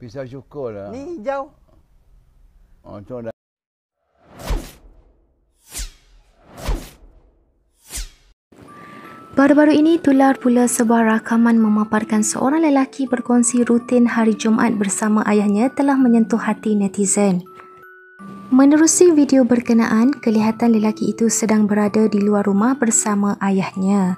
Pisau cukur lah. Ni hijau. Oh, tu dah. Baru-baru ini tular pula sebuah rakaman memaparkan seorang lelaki berkongsi rutin hari Jumaat bersama ayahnya telah menyentuh hati netizen. Menerusi video berkenaan, kelihatan lelaki itu sedang berada di luar rumah bersama ayahnya.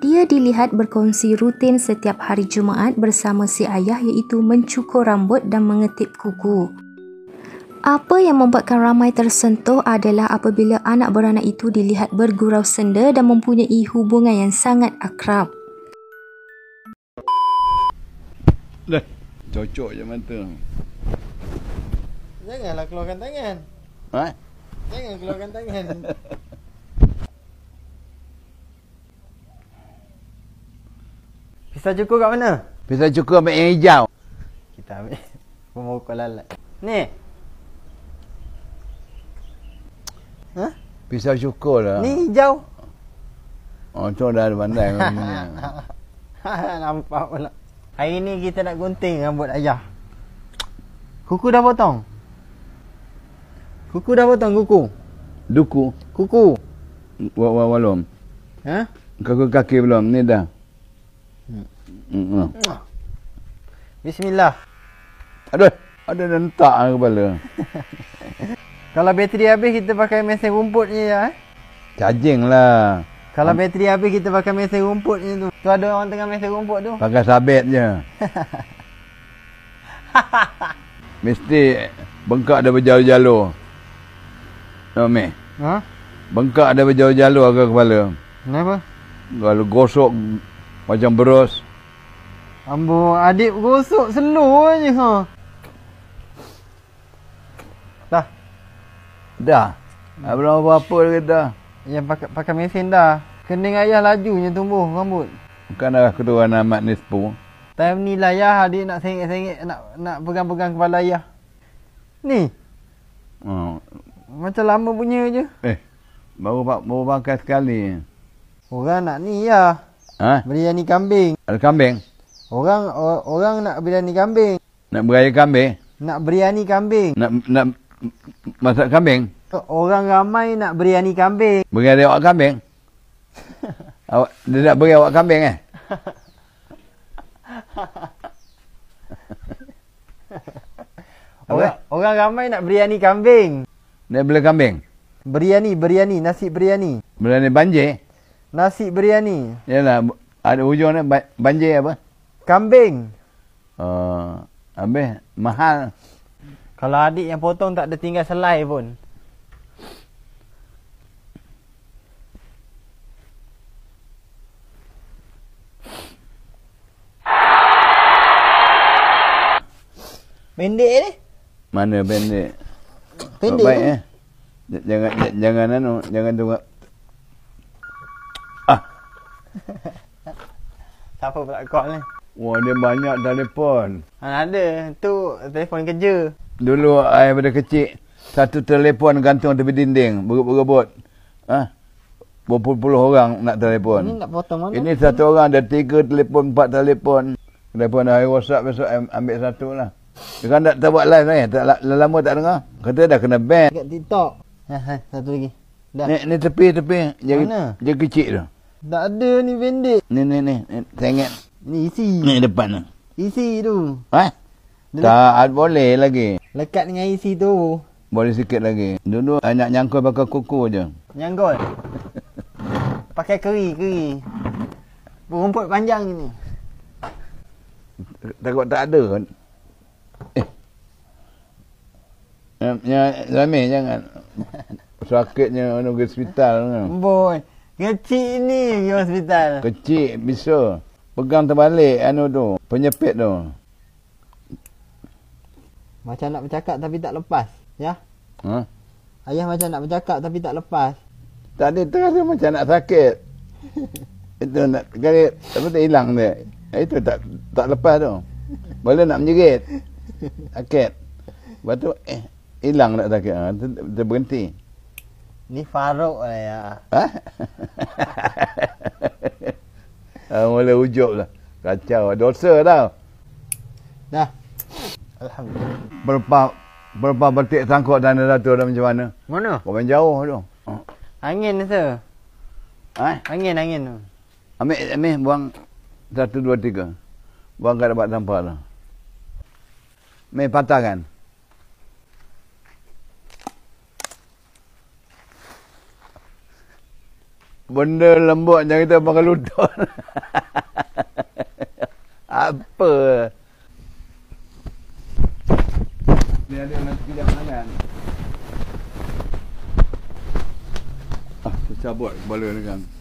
Dia dilihat berkongsi rutin setiap hari Jumaat bersama si ayah iaitu mencukur rambut dan mengetip kuku. Apa yang membuatkan ramai tersentuh adalah apabila anak beranak itu dilihat bergurau senda dan mempunyai hubungan yang sangat akrab. Dah, cocok je mata. Janganlah keluarkan tangan. Ha? Jangan keluarkan tangan. Pisau cukur kat mana? Pisau cukur ambil yang hijau. Kita ambil pemukul lalat. Ni. Ha? Pisau cukur lah. Ni hijau. Oh, tu dah pandai. Nampak pula. Hari ni kita nak gunting rambut ayah. Kuku dah potong. Kuku dah potong kuku. Duku. Kuku. Wa wa walom. Ha? Kuku kaki belum ni dah. Hmm. Bismillah. Ada. Ada rentak lah kepala. Kalau bateri habis kita pakai mesin rumput je ya. Eh? Charging lah. Kalau kan? bateri habis kita pakai mesin rumput je tu. Tu ada orang tengah mesin rumput tu. Pakai sabit je. Mesti bengkak ada berjauh-jauh. Tahu no, meh? Ha? Bengkak ada berjauh-jauh ke kepala. Kenapa? Kalau gosok macam beros. Ambo adik gosok slow je ha. Dah. Dah. Abang apa apa dah? kata. Yang pakai pakai mesin dah. Kening ayah lajunya tumbuh rambut. Bukan dah aku tu ni sepuh. Time ni lah ayah adik nak sengit-sengit nak nak pegang-pegang kepala ayah. Ni. Oh. Macam lama punya je. Eh. Baru baru pakai sekali. Orang nak ni ya. Ha? Beri yang ni kambing. Ada kambing? Orang or, orang nak biryani kambing. Nak beraya kambing? Nak beriani kambing. Nak nak masak kambing? Orang ramai nak beriani kambing. Beri awak kambing? awak, dia nak beri awak kambing eh? orang, orang ramai nak beriani kambing. Nak beli kambing? Beriani, beriani, nasi beriani. Beriani banjir? Nasi biryani. Yalah, ada hujung ni banjir apa? Kambing. Oh, uh, habis mahal. Kalau adik yang potong tak ada tinggal selai pun. Pendek ni? Mana pendek? Pendek. Baik eh. Jangan jangan jangan anu, jangan tunggu. Ah. Siapa pula call ni? Wah, dia banyak telefon. Ha, ada. tu telefon kerja. Dulu, ayah pada kecil, satu telefon gantung tepi dinding. Berebut-berebut. Ha? Berpuluh-puluh orang nak telefon. Ini nak potong mana? Ini satu orang ada tiga telefon, empat telefon. Telefon ayah WhatsApp besok, ambil satu lah. Dia kan tak, tak buat live ni. Tak, lama, lama tak dengar. Kata dah kena ban. Dekat TikTok. Ha, ha, satu lagi. Dah. Ni, ni tepi-tepi. Mana? Dia kecil tu. Tak ada ni pendek. Ni, ni, ni. ni. Tengok. Ni isi. Ni depan tu. Isi tu. Ha? Eh? Tak ad ah, boleh lagi. Lekat dengan isi tu. Boleh sikit lagi. Dulu anak nyangkul pakai kuku je. Nyangkul. pakai keri, keri. Rumput panjang ni. Takut tak ada. Eh. Ya, Zami jangan. Sakitnya anu ke hospital. Boy, kecil ni ke hospital. Kecil, bisa pegang terbalik anu tu penyepit tu macam nak bercakap tapi tak lepas ya ha? ayah macam nak bercakap tapi tak lepas tadi terasa macam nak sakit itu nak kali tapi tak hilang dia itu tak tak lepas tu boleh nak menjerit sakit lepas eh hilang nak sakit ha, ter, berhenti ni faruk lah ya ha? dah ujuk lah. Kacau lah. Dosa tau. Dah. Alhamdulillah. Berapa berapa petik sangkut tanah datuk dah macam mana? Mana? Bukan jauh tu. Angin tu. Eh? Ha? Angin, angin tu. Ambil, ambil buang satu, dua, tiga. Buang kat dapat tanpa lah. Ambil patah kan? Benda lembut jangan kita pakai lutut. apa? Ni ada nak pilih makanan. Ah, tercabut, kepala dengan.